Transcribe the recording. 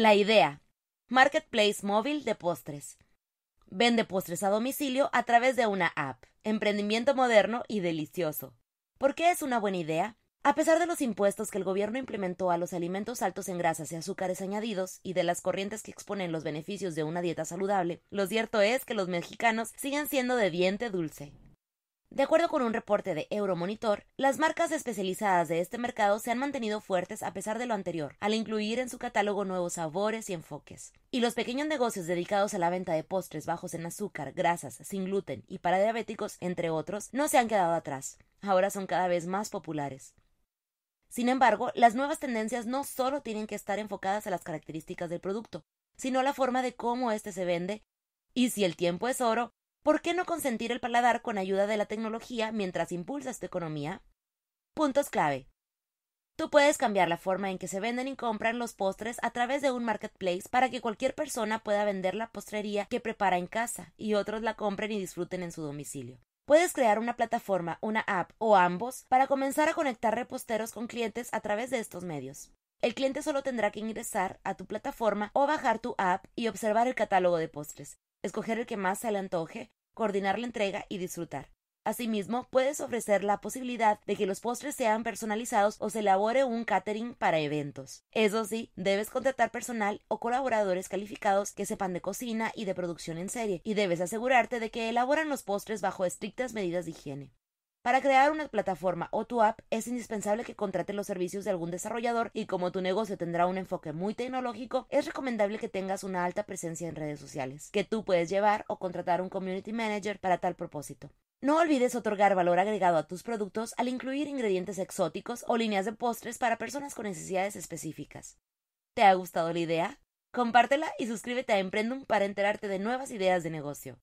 La idea. Marketplace móvil de postres. Vende postres a domicilio a través de una app. Emprendimiento moderno y delicioso. ¿Por qué es una buena idea? A pesar de los impuestos que el gobierno implementó a los alimentos altos en grasas y azúcares añadidos y de las corrientes que exponen los beneficios de una dieta saludable, lo cierto es que los mexicanos siguen siendo de diente dulce. De acuerdo con un reporte de Euromonitor, las marcas especializadas de este mercado se han mantenido fuertes a pesar de lo anterior, al incluir en su catálogo nuevos sabores y enfoques. Y los pequeños negocios dedicados a la venta de postres bajos en azúcar, grasas, sin gluten y para diabéticos, entre otros, no se han quedado atrás. Ahora son cada vez más populares. Sin embargo, las nuevas tendencias no solo tienen que estar enfocadas a las características del producto, sino a la forma de cómo éste se vende y si el tiempo es oro, ¿Por qué no consentir el paladar con ayuda de la tecnología mientras impulsas tu economía? Puntos clave. Tú puedes cambiar la forma en que se venden y compran los postres a través de un marketplace para que cualquier persona pueda vender la postrería que prepara en casa y otros la compren y disfruten en su domicilio. Puedes crear una plataforma, una app o ambos para comenzar a conectar reposteros con clientes a través de estos medios. El cliente solo tendrá que ingresar a tu plataforma o bajar tu app y observar el catálogo de postres, escoger el que más se le antoje coordinar la entrega y disfrutar. Asimismo, puedes ofrecer la posibilidad de que los postres sean personalizados o se elabore un catering para eventos. Eso sí, debes contratar personal o colaboradores calificados que sepan de cocina y de producción en serie, y debes asegurarte de que elaboran los postres bajo estrictas medidas de higiene. Para crear una plataforma o tu app es indispensable que contrates los servicios de algún desarrollador y como tu negocio tendrá un enfoque muy tecnológico, es recomendable que tengas una alta presencia en redes sociales, que tú puedes llevar o contratar un community manager para tal propósito. No olvides otorgar valor agregado a tus productos al incluir ingredientes exóticos o líneas de postres para personas con necesidades específicas. ¿Te ha gustado la idea? Compártela y suscríbete a Emprendum para enterarte de nuevas ideas de negocio.